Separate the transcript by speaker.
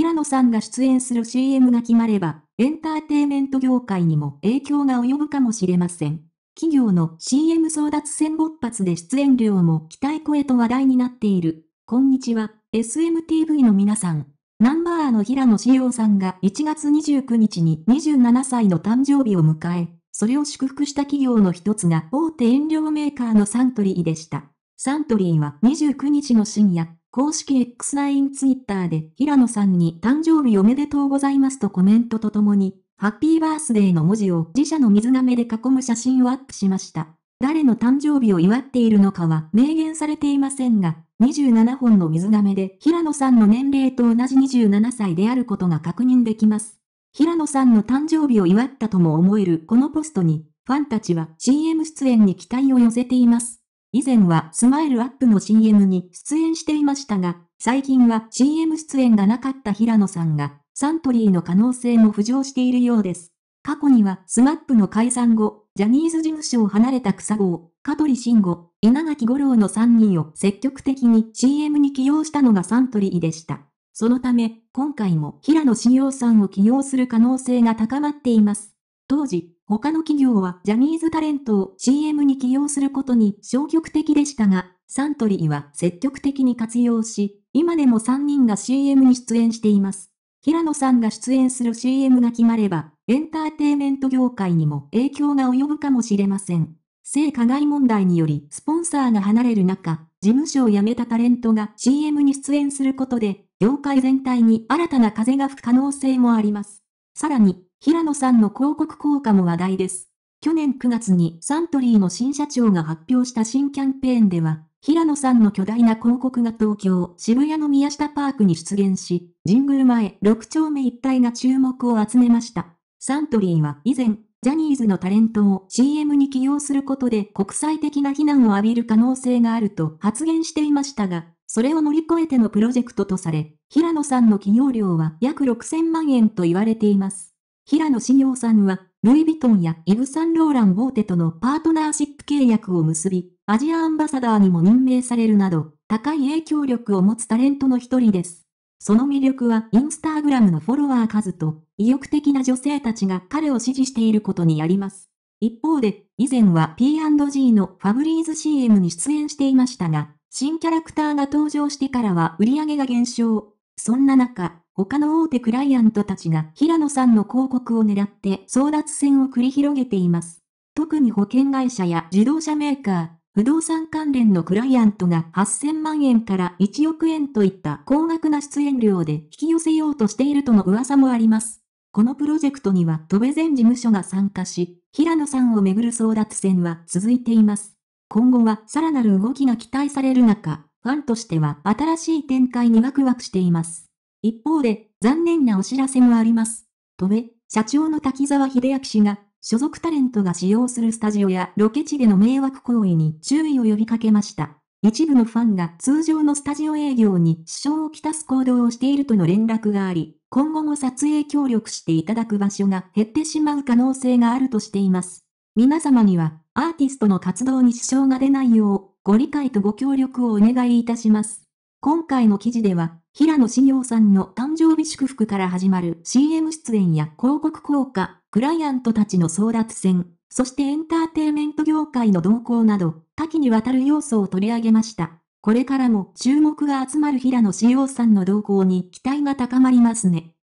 Speaker 1: 平野さんが出演する CM が決まれば、エンターテイメント業界にも影響が及ぶかもしれません。企業の CM 争奪戦勃発で出演料も期待超えと話題になっている。こんにちは、SMTV の皆さん。ナンバーの平野志陽さんが1月29日に27歳の誕生日を迎え、それを祝福した企業の一つが大手飲料メーカーのサントリーでした。サントリーは29日の深夜、公式 X9 ツイッターで平野さんに誕生日おめでとうございますとコメントとともに、ハッピーバースデーの文字を自社の水亀で囲む写真をアップしました。誰の誕生日を祝っているのかは明言されていませんが、27本の水亀で平野さんの年齢と同じ27歳であることが確認できます。平野さんの誕生日を祝ったとも思えるこのポストに、ファンたちは CM 出演に期待を寄せています。以前はスマイルアップの CM に出演していましたが、最近は CM 出演がなかった平野さんが、サントリーの可能性も浮上しているようです。過去にはスマップの解散後、ジャニーズ事務所を離れた草郷、香取慎吾、稲垣五郎の3人を積極的に CM に起用したのがサントリーでした。そのため、今回も平野志陽さんを起用する可能性が高まっています。当時、他の企業はジャニーズタレントを CM に起用することに消極的でしたが、サントリーは積極的に活用し、今でも3人が CM に出演しています。平野さんが出演する CM が決まれば、エンターテイメント業界にも影響が及ぶかもしれません。性加害問題によりスポンサーが離れる中、事務所を辞めたタレントが CM に出演することで、業界全体に新たな風が吹く可能性もあります。さらに、平野さんの広告効果も話題です。去年9月にサントリーの新社長が発表した新キャンペーンでは、平野さんの巨大な広告が東京、渋谷の宮下パークに出現し、神宮前6丁目一帯が注目を集めました。サントリーは以前、ジャニーズのタレントを CM に起用することで国際的な非難を浴びる可能性があると発言していましたが、それを乗り越えてのプロジェクトとされ、平野さんの企業料は約6000万円と言われています。平野志陽さんは、ルイ・ヴィトンやイブ・サンローラン・ボーテとのパートナーシップ契約を結び、アジアアンバサダーにも任命されるなど、高い影響力を持つタレントの一人です。その魅力はインスタグラムのフォロワー数と、意欲的な女性たちが彼を支持していることにあります。一方で、以前は P&G のファブリーズ CM に出演していましたが、新キャラクターが登場してからは売り上げが減少。そんな中、他の大手クライアントたちが平野さんの広告を狙って争奪戦を繰り広げています。特に保険会社や自動車メーカー、不動産関連のクライアントが8000万円から1億円といった高額な出演料で引き寄せようとしているとの噂もあります。このプロジェクトには戸部前事務所が参加し、平野さんをめぐる争奪戦は続いています。今後はさらなる動きが期待される中、ファンとしては新しい展開にワクワクしています。一方で、残念なお知らせもあります。戸部、社長の滝沢秀明氏が、所属タレントが使用するスタジオやロケ地での迷惑行為に注意を呼びかけました。一部のファンが通常のスタジオ営業に支障をきたす行動をしているとの連絡があり、今後も撮影協力していただく場所が減ってしまう可能性があるとしています。皆様にはアーティストの活動に支障が出ないよう、ご理解とご協力をお願いいたします。今回の記事では、平野志陽さんの誕生日祝福から始まる CM 出演や広告効果、クライアントたちの争奪戦、そしてエンターテイメント業界の動向など、多岐にわたる要素を取り上げました。これからも注目が集まる平野志陽さんの動向に期待が高まりますね。